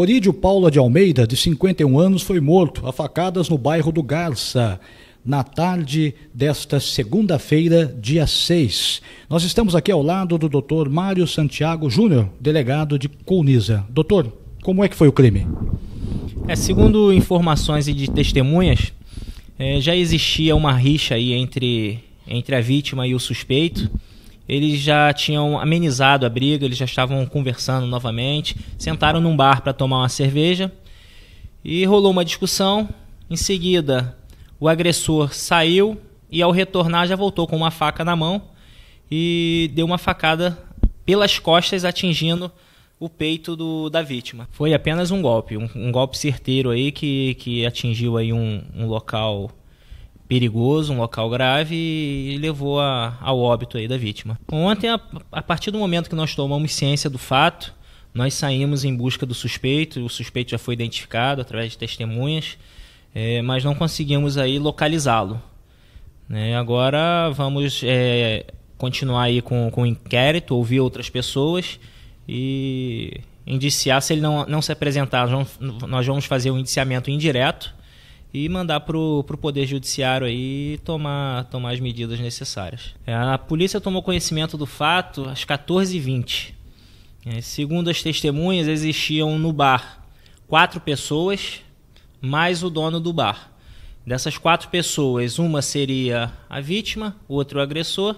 Orídio Paula de Almeida, de 51 anos, foi morto a facadas no bairro do Garça na tarde desta segunda-feira, dia 6. Nós estamos aqui ao lado do doutor Mário Santiago Júnior, delegado de Colniza. Doutor, como é que foi o crime? É, segundo informações de testemunhas, é, já existia uma rixa aí entre, entre a vítima e o suspeito eles já tinham amenizado a briga, eles já estavam conversando novamente, sentaram num bar para tomar uma cerveja e rolou uma discussão. Em seguida, o agressor saiu e ao retornar já voltou com uma faca na mão e deu uma facada pelas costas atingindo o peito do, da vítima. Foi apenas um golpe, um, um golpe certeiro aí que, que atingiu aí um, um local perigoso, um local grave e levou a, ao óbito aí da vítima. Ontem, a, a partir do momento que nós tomamos ciência do fato, nós saímos em busca do suspeito, o suspeito já foi identificado através de testemunhas, é, mas não conseguimos aí localizá-lo. Né? Agora vamos é, continuar aí com, com o inquérito, ouvir outras pessoas e indiciar se ele não, não se apresentar. Nós vamos fazer um indiciamento indireto e mandar para o Poder Judiciário aí tomar, tomar as medidas necessárias. É, a polícia tomou conhecimento do fato às 14h20. É, segundo as testemunhas, existiam no bar quatro pessoas, mais o dono do bar. Dessas quatro pessoas, uma seria a vítima, outro o agressor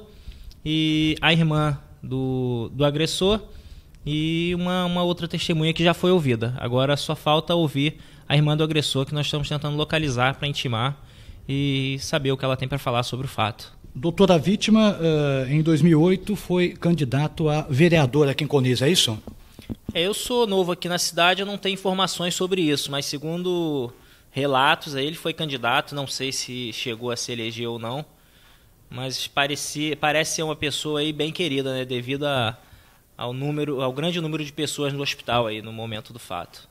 e a irmã do, do agressor e uma, uma outra testemunha que já foi ouvida. Agora só falta ouvir a irmã do agressor que nós estamos tentando localizar para intimar e saber o que ela tem para falar sobre o fato. Doutora, a vítima, eh, em 2008, foi candidato a vereadora aqui em Coniz, é isso? É, eu sou novo aqui na cidade, eu não tenho informações sobre isso, mas segundo relatos, ele foi candidato, não sei se chegou a se eleger ou não, mas parecia, parece ser uma pessoa aí bem querida, né, devido a ao número, ao grande número de pessoas no hospital aí no momento do fato.